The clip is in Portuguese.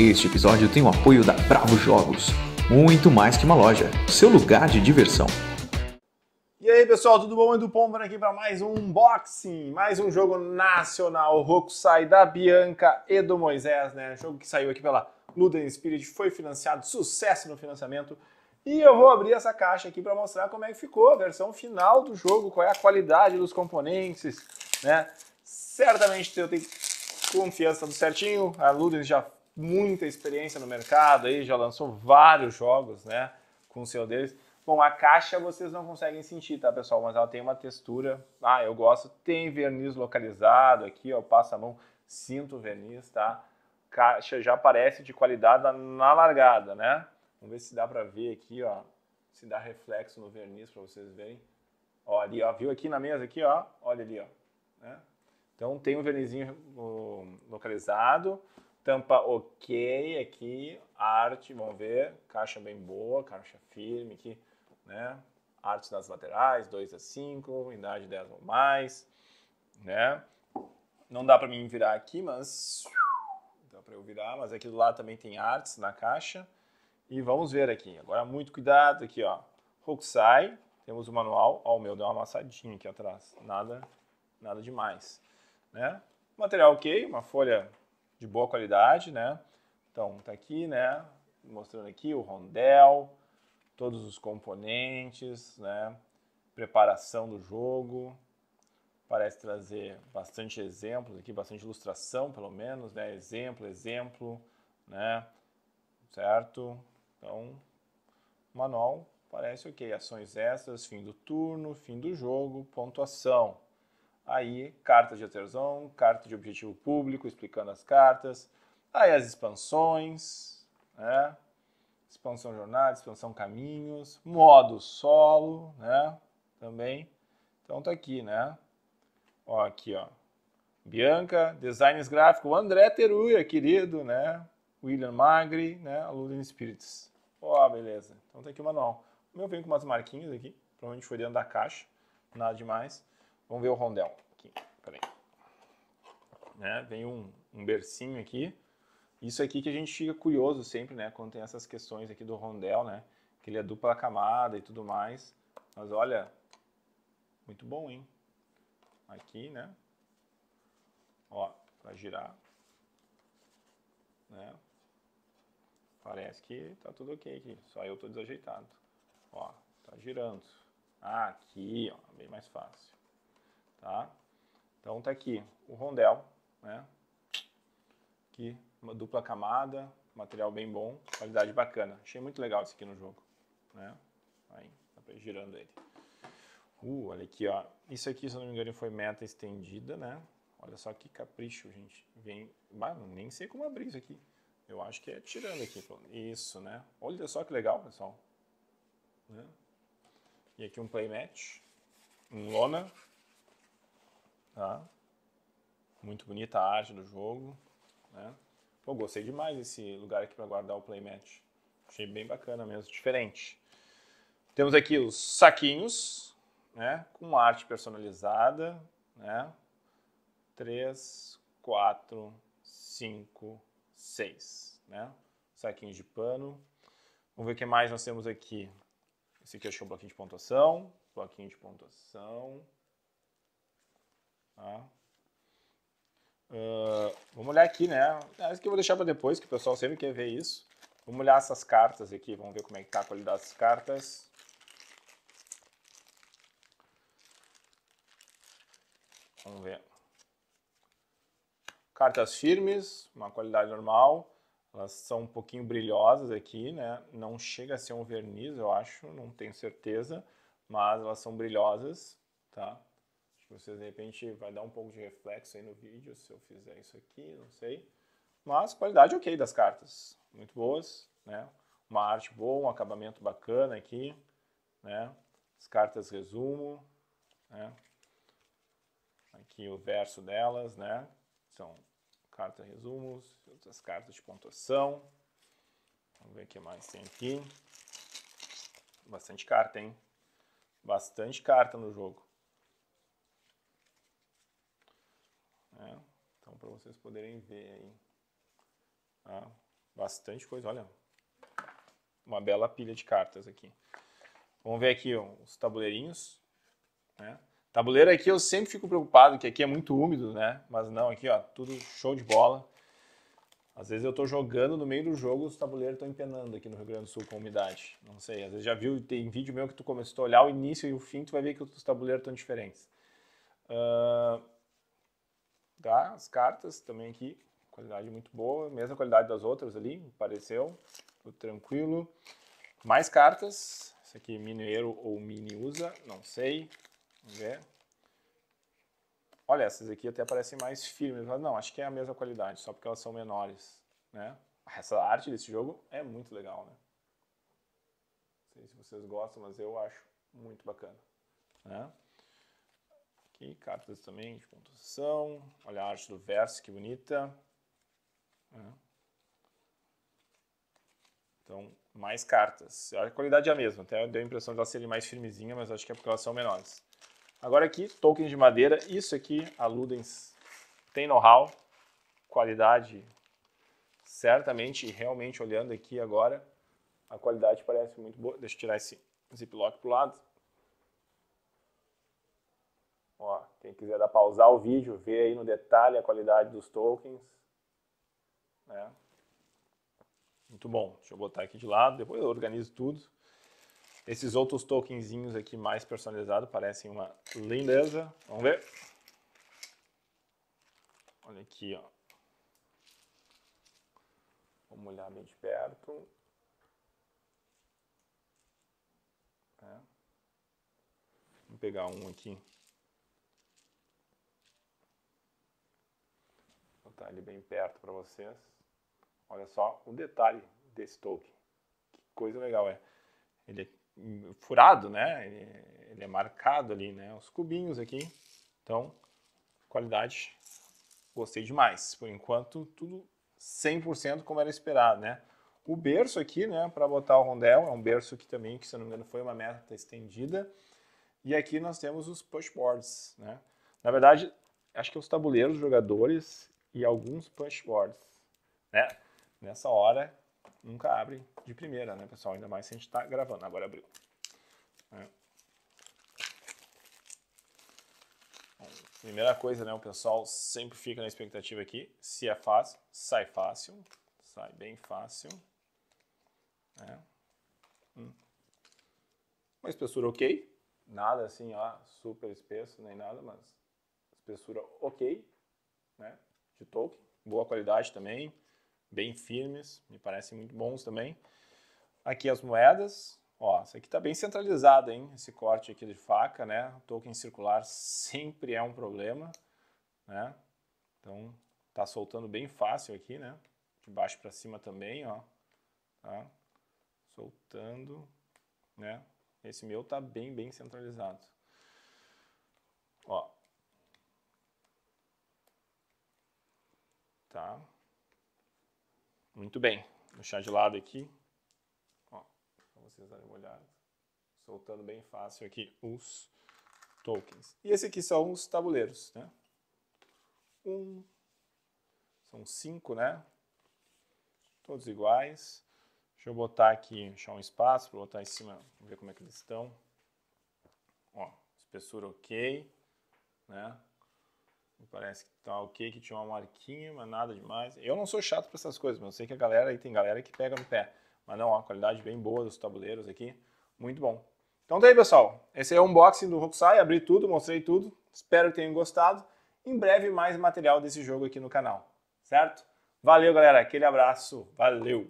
Este episódio tem o apoio da Bravo Jogos, muito mais que uma loja, seu lugar de diversão. E aí pessoal, tudo bom? Edu Pombo aqui para mais um unboxing, mais um jogo nacional, sai da Bianca e do Moisés, né? Jogo que saiu aqui pela Luden Spirit, foi financiado, sucesso no financiamento. E eu vou abrir essa caixa aqui para mostrar como é que ficou a versão final do jogo, qual é a qualidade dos componentes, né? Certamente eu tenho confiança tudo certinho, a Ludens já muita experiência no mercado aí, já lançou vários jogos, né, com o seu deles. Bom, a caixa vocês não conseguem sentir, tá, pessoal? Mas ela tem uma textura. Ah, eu gosto. Tem verniz localizado aqui, ó. Passa a mão, sinto o verniz, tá? Caixa já parece de qualidade na largada, né? Vamos ver se dá pra ver aqui, ó. Se dá reflexo no verniz pra vocês verem. Ó, ali, ó. Viu aqui na mesa aqui, ó? Olha ali, ó. Né? Então tem um vernizinho hum, localizado. Tampa ok aqui, arte, vamos ver, caixa bem boa, caixa firme aqui, né? Artes nas laterais, 2 a 5, idade 10 ou mais, né? Não dá para mim virar aqui, mas dá para eu virar, mas aqui do lado também tem artes na caixa. E vamos ver aqui. Agora muito cuidado aqui, ó. Hokusai, temos o manual. Ó, o meu deu uma amassadinha aqui atrás. Nada, nada demais, né? Material ok, uma folha de boa qualidade, né? Então, tá aqui, né? Mostrando aqui o rondel, todos os componentes, né? Preparação do jogo. Parece trazer bastante exemplos aqui, bastante ilustração, pelo menos, né? Exemplo, exemplo, né? Certo? Então, manual parece ok. Ações extras, fim do turno, fim do jogo, pontuação. Aí, cartas de Etherzone, carta de objetivo público, explicando as cartas. Aí, as expansões, né? Expansão jornada, expansão caminhos, modo solo, né? Também. Então, tá aqui, né? Ó, aqui, ó. Bianca, designs gráficos, André Teruia, querido, né? William Magri, né? Aluno Spirits. Ó, beleza. Então tá aqui o manual. O meu vem com umas marquinhas aqui, provavelmente foi dentro da caixa, nada demais. Vamos ver o rondel. Aqui, peraí. Né? Vem um, um bercinho aqui. Isso aqui que a gente fica curioso sempre, né? Quando tem essas questões aqui do rondel, né? Que ele é dupla camada e tudo mais. Mas olha, muito bom, hein? Aqui, né? Ó, para girar. Né? Parece que tá tudo ok aqui. Só eu tô desajeitado. Ó, tá girando. Ah, aqui, ó, bem mais fácil tá? Então tá aqui o rondel, né? Aqui, uma dupla camada, material bem bom, qualidade bacana. Achei muito legal esse aqui no jogo, né? Aí, dá pra ir girando ele. Uh, olha aqui, ó. Isso aqui, se não me engano, foi meta estendida, né? Olha só que capricho, gente. Vem, bah, nem sei como abrir isso aqui. Eu acho que é tirando aqui. Isso, né? Olha só que legal, pessoal. Né? E aqui um playmat, um lona, Tá? Muito bonita a arte do jogo. Né? Eu gostei demais desse lugar aqui para guardar o playmat, Achei bem bacana mesmo, diferente. Temos aqui os saquinhos, né? Com arte personalizada, né? 3, 4, 5, 6, né? Saquinhos de pano. Vamos ver o que mais nós temos aqui. Esse aqui eu achei é o bloquinho de pontuação, bloquinho de pontuação. Tá? Ah. Uh, vamos olhar aqui, né? Ah, isso que eu vou deixar para depois, que o pessoal sempre quer ver isso. Vamos olhar essas cartas aqui, vamos ver como é que tá a qualidade das cartas. Vamos ver. Cartas firmes, uma qualidade normal. Elas são um pouquinho brilhosas aqui, né? Não chega a ser um verniz, eu acho, não tenho certeza, mas elas são brilhosas, tá? Tipo, você de repente vai dar um pouco de reflexo aí no vídeo se eu fizer isso aqui, não sei. Mas qualidade ok das cartas, muito boas, né? Uma arte boa, um acabamento bacana aqui, né? As cartas resumo, né? Aqui o verso delas, né? São cartas resumos, outras cartas de pontuação. Vamos ver o que mais tem aqui. Bastante carta, hein? Bastante carta no jogo. para vocês poderem ver aí. Ah, bastante coisa, olha. Uma bela pilha de cartas aqui. Vamos ver aqui ó, os tabuleirinhos. Né? Tabuleiro aqui eu sempre fico preocupado, que aqui é muito úmido, né? Mas não, aqui ó, tudo show de bola. Às vezes eu estou jogando no meio do jogo, os tabuleiros estão empenando aqui no Rio Grande do Sul com umidade. Não sei, às vezes já viu, tem vídeo meu que tu começou a olhar o início e o fim, tu vai ver que os tabuleiros estão diferentes. Uh, tá? As cartas também aqui, qualidade muito boa, mesma qualidade das outras ali, pareceu, tudo tranquilo. Mais cartas, esse aqui é Mineiro ou Mini Usa, não sei, vamos ver. Olha, essas aqui até parecem mais firmes, mas não, acho que é a mesma qualidade, só porque elas são menores, né? Essa arte desse jogo é muito legal, né? Não sei se vocês gostam, mas eu acho muito bacana, né? Aqui, cartas também de pontuação. Olha a arte do verso, que bonita. Né? Então, mais cartas. A qualidade é a mesma, até deu a impressão de elas serem mais firmezinha, mas acho que é porque elas são menores. Agora aqui, tokens de madeira. Isso aqui, a Ludens tem know-how, qualidade certamente, realmente olhando aqui agora, a qualidade parece muito boa. Deixa eu tirar esse ziplock para o lado. Quem quiser dar pausar o vídeo, ver aí no detalhe a qualidade dos tokens. Né? Muito bom. Deixa eu botar aqui de lado, depois eu organizo tudo. Esses outros tokenzinhos aqui mais personalizados parecem uma lindeza. Vamos ver. Olha aqui, ó. Vamos olhar bem de perto. É. Vou pegar um aqui. está ali bem perto para vocês. Olha só o detalhe desse token. Que coisa legal é. Ele é furado, né? Ele, ele é marcado ali, né? Os cubinhos aqui. Então, qualidade, gostei demais. Por enquanto, tudo 100% como era esperado, né? O berço aqui, né, para botar o rondel, é um berço que também, que se não me engano, foi uma meta estendida. E aqui nós temos os pushboards, né? Na verdade, acho que é os tabuleiros jogadores e alguns boards, né? Nessa hora, nunca abre de primeira, né, pessoal? Ainda mais se a gente está gravando. Agora abriu. É. Bom, primeira coisa, né, o pessoal sempre fica na expectativa aqui. Se é fácil, sai fácil. Sai bem fácil. É. Hum. Uma espessura ok. Nada assim, ó, super espesso, nem nada, mas espessura ok, né? de token, boa qualidade também, bem firmes, me parecem muito bons também. Aqui as moedas, ó, isso aqui está bem centralizado, hein? Esse corte aqui de faca, né? O em circular sempre é um problema, né? Então tá soltando bem fácil aqui, né? De baixo para cima também, ó. Tá? Soltando, né? Esse meu tá bem, bem centralizado. Ó, Tá? Muito bem. Vou deixar de lado aqui. Ó, para vocês darem uma olhada. Soltando bem fácil aqui os tokens. E esse aqui são os tabuleiros, né? Um, são cinco, né? Todos iguais. Deixa eu botar aqui, deixar um espaço para botar em cima, ver como é que eles estão. Ó, espessura ok, né? parece que tá ok, que tinha uma marquinha, mas nada demais. Eu não sou chato para essas coisas, mas eu sei que a galera aí tem galera que pega no pé. Mas não, a qualidade bem boa dos tabuleiros aqui. Muito bom. Então tá aí, pessoal. Esse é o unboxing do Rokusai. Abri tudo, mostrei tudo. Espero que tenham gostado. Em breve, mais material desse jogo aqui no canal. Certo? Valeu, galera. Aquele abraço. Valeu!